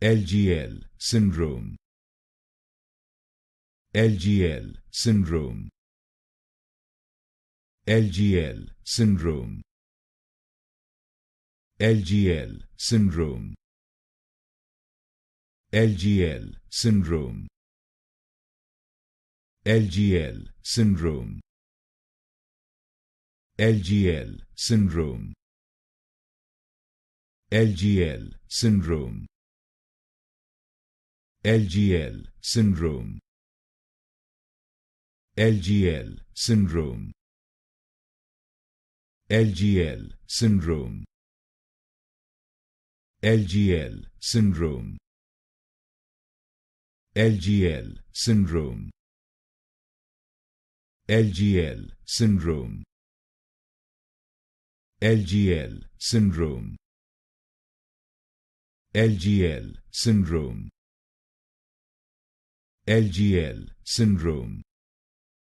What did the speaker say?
LGL syndrome LGL syndrome LGL syndrome LGL syndrome LGL syndrome LGL syndrome LGL syndrome LGL syndrome LGL syndrome LGL syndrome LGL syndrome LGL syndrome LGL syndrome LGL syndrome LGL syndrome LGL syndrome LGL syndrome.